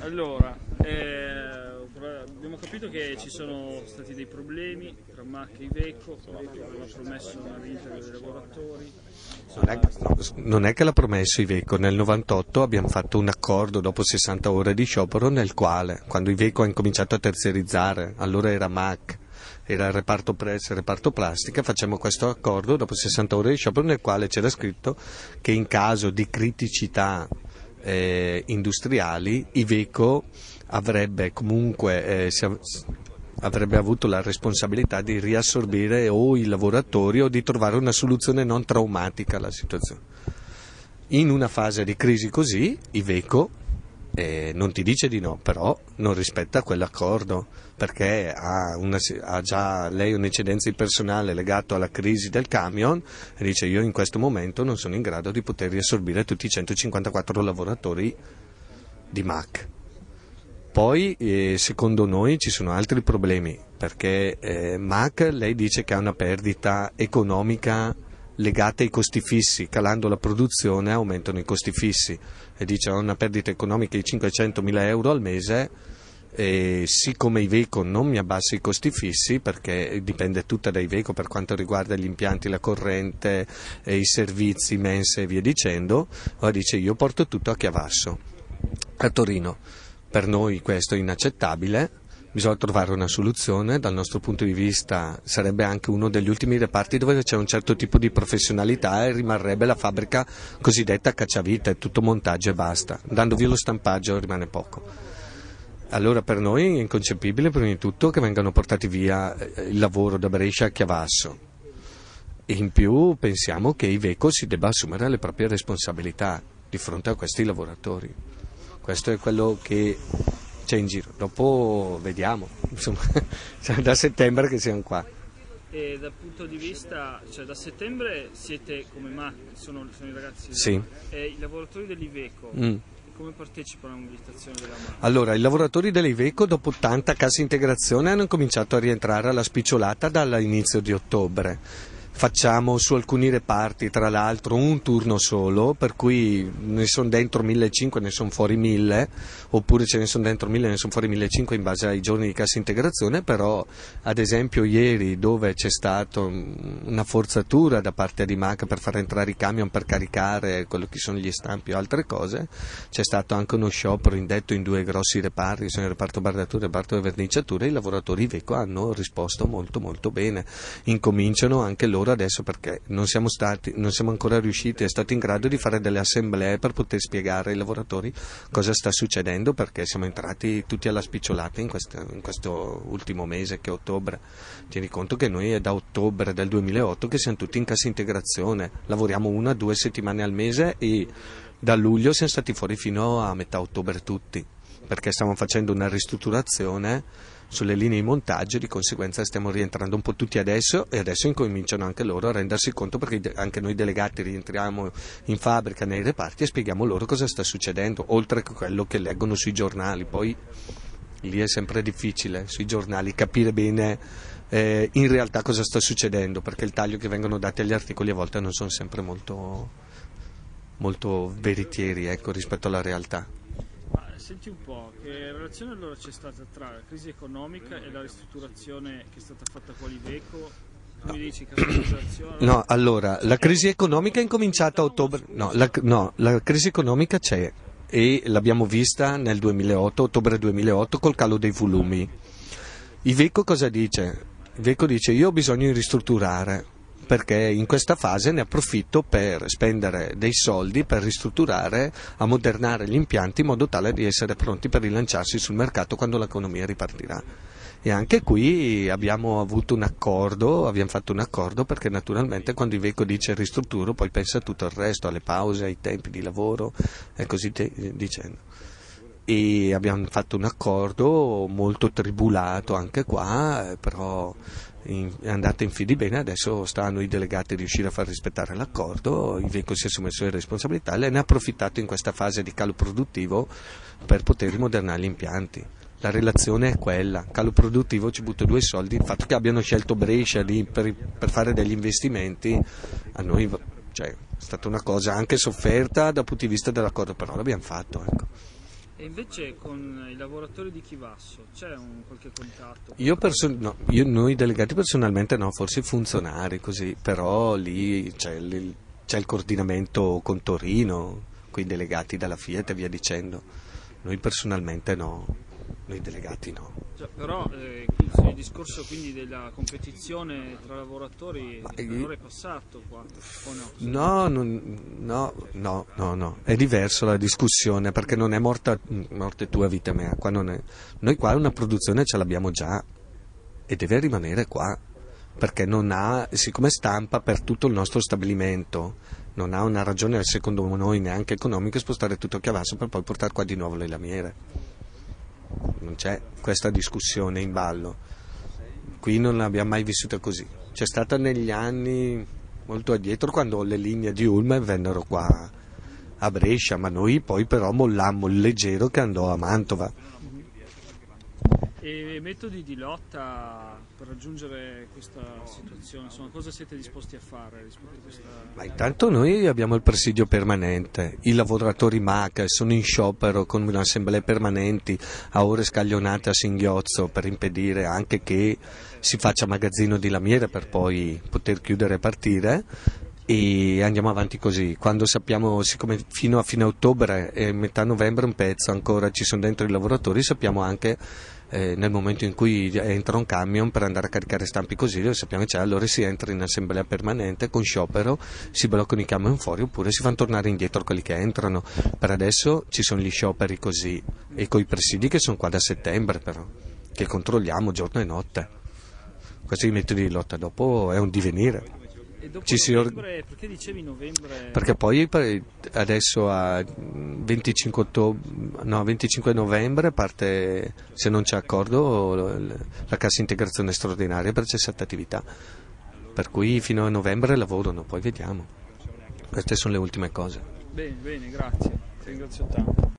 Allora, eh, abbiamo capito che ci sono stati dei problemi tra Mac e Iveco, aveva promesso una vita dei lavoratori. Non è, no, non è che l'ha promesso Iveco, nel 98 abbiamo fatto un accordo dopo 60 ore di sciopero nel quale, quando Iveco ha incominciato a terziarizzare, allora era Mac, era il reparto press, il reparto plastica, facciamo questo accordo dopo 60 ore di sciopero nel quale c'era scritto che in caso di criticità eh, industriali, Iveco avrebbe comunque eh, av- avrebbe avuto la responsabilità di riassorbire o i lavoratori o di trovare una soluzione non traumatica alla situazione. In una fase di crisi così, Iveco eh, non ti dice di no, però non rispetta quell'accordo perché ha, una, ha già lei un'eccedenza di personale legata alla crisi del camion e dice io in questo momento non sono in grado di poter riassorbire tutti i 154 lavoratori di Mac. Poi eh, secondo noi ci sono altri problemi perché eh, Mac lei dice che ha una perdita economica legate ai costi fissi, calando la produzione aumentano i costi fissi e dice ho una perdita economica di 500.000 euro al mese e siccome Iveco non mi abbassa i costi fissi perché dipende tutta da Iveco per quanto riguarda gli impianti, la corrente, e i servizi, mense e via dicendo, ora dice io porto tutto a Chiavasso, a Torino. Per noi questo è inaccettabile bisogna trovare una soluzione, dal nostro punto di vista sarebbe anche uno degli ultimi reparti dove c'è un certo tipo di professionalità e rimarrebbe la fabbrica cosiddetta cacciavita, è tutto montaggio e basta, dando via lo stampaggio rimane poco. Allora per noi è inconcepibile prima di tutto che vengano portati via eh, il lavoro da Brescia a Chiavasso. In più pensiamo che Iveco si debba assumere le proprie responsabilità di fronte a questi lavoratori. Questo è quello che c'è cioè, in giro. Dopo vediamo, insomma, cioè, da settembre che siamo qua. E dal punto di vista, cioè da settembre siete come Mac, sono, sono i ragazzi, sì. e i lavoratori dell'Iveco. Mm come partecipano alla mobilitazione della mano? Allora, i lavoratori dell'Iveco dopo tanta cassa integrazione hanno cominciato a rientrare alla spicciolata dall'inizio di ottobre facciamo su alcuni reparti tra l'altro un turno solo, per cui ne sono dentro 1.500, ne sono fuori 1.000, oppure ce ne sono dentro 1.000, ne sono fuori 1.500 in base ai giorni di cassa integrazione, però ad esempio ieri dove c'è stata una forzatura da parte di Mac per far entrare i camion per caricare quello che sono gli stampi o altre cose, c'è stato anche uno sciopero indetto in due grossi reparti, sono il reparto bardature e il reparto verniciature, i lavoratori Iveco hanno risposto molto molto bene, incominciano anche loro lavoro adesso perché non siamo, stati, non siamo ancora riusciti, è stato in grado di fare delle assemblee per poter spiegare ai lavoratori cosa sta succedendo perché siamo entrati tutti alla spicciolata in, questo, in questo ultimo mese che è ottobre. Tieni conto che noi è da ottobre del 2008 che siamo tutti in cassa integrazione, lavoriamo una o due settimane al mese e da luglio siamo stati fuori fino a metà ottobre tutti perché stavamo facendo una ristrutturazione sulle linee di montaggio, di conseguenza stiamo rientrando un po' tutti adesso e adesso incominciano anche loro a rendersi conto perché anche noi delegati rientriamo in fabbrica, nei reparti e spieghiamo loro cosa sta succedendo, oltre a quello che leggono sui giornali. Poi lì è sempre difficile sui giornali capire bene eh, in realtà cosa sta succedendo, perché il taglio che vengono dati agli articoli a volte non sono sempre molto, molto veritieri ecco, rispetto alla realtà senti un po', che relazione allora c'è stata tra la crisi economica e la ristrutturazione che è stata fatta con l'Iveco? Tu mi dici capitalizzazione? No, allora, la crisi economica è incominciata a ottobre... No la, no, la crisi economica c'è e l'abbiamo vista nel 2008, ottobre 2008, col calo dei volumi. Iveco cosa dice? Iveco dice io ho bisogno di ristrutturare, perché in questa fase ne approfitto per spendere dei soldi per ristrutturare, ammodernare gli impianti in modo tale di essere pronti per rilanciarsi sul mercato quando l'economia ripartirà. E anche qui abbiamo avuto un accordo, abbiamo fatto un accordo perché naturalmente quando Iveco dice ristrutturo poi pensa a tutto il resto, alle pause, ai tempi di lavoro e così dicendo e abbiamo fatto un accordo molto tribulato anche qua, eh, però è andata in fin bene, adesso stanno i delegati a riuscire a far rispettare l'accordo, il Venco si è assumesso le responsabilità e ne ha approfittato in questa fase di calo produttivo per poter rimodernare gli impianti. La relazione è quella, calo produttivo ci butto due soldi, il fatto che abbiano scelto Brescia per, per, fare degli investimenti a noi cioè, è stata una cosa anche sofferta dal punto di vista dell'accordo, però l'abbiamo fatto. Ecco. E invece con i lavoratori di Chivasso c'è un qualche contatto? Io perso- no, io, noi delegati personalmente no, forse i funzionari così, però lì c'è, lì c'è, il coordinamento con Torino, con i delegati dalla Fiat e via dicendo. Noi personalmente no noi delegati no. Cioè, però eh, il discorso quindi della competizione tra lavoratori allora eh, è passato qua, no? No, no, no, no, no, è diverso la discussione perché non è morta, morte tua vita mea, qua è... noi qua una produzione ce l'abbiamo già e deve rimanere qua perché non ha, siccome stampa per tutto il nostro stabilimento, non ha una ragione secondo noi neanche economica spostare tutto a Chiavasso per poi portare qua di nuovo le lamiere non c'è questa discussione in ballo. Qui non l'abbiamo mai vissuta così. C'è stata negli anni molto addietro quando le linee di Ulm vennero qua a Brescia, ma noi poi però mollammo il leggero che andò a Mantova. E metodi di lotta per raggiungere questa situazione? Insomma, cosa siete disposti a fare rispetto a questa... Ma intanto noi abbiamo il presidio permanente, i lavoratori MAC sono in sciopero con assemblee permanenti a ore scaglionate a singhiozzo per impedire anche che si faccia magazzino di lamiera per poi poter chiudere e partire e andiamo avanti così. Quando sappiamo, siccome fino a fine ottobre e metà novembre un pezzo ancora ci sono dentro i lavoratori, sappiamo anche eh, nel momento in cui entra un camion per andare a caricare stampi così, lo sappiamo che c'è, cioè, allora si entra in assemblea permanente con sciopero, si bloccano i camion fuori oppure si fanno tornare indietro quelli che entrano. Per adesso ci sono gli scioperi così e coi presidi che sono qua da settembre però, che controlliamo giorno e notte. Questi metodi di lotta dopo è un divenire. Ci si or... Perché dicevi novembre? Perché poi adesso a 25, ottobre, no, 25 novembre parte, se non c'è accordo, la cassa integrazione straordinaria per cessata attività. Per cui fino a novembre lavorano, poi vediamo. Queste sono le ultime cose. Bene, bene, grazie. Ti ringrazio tanto.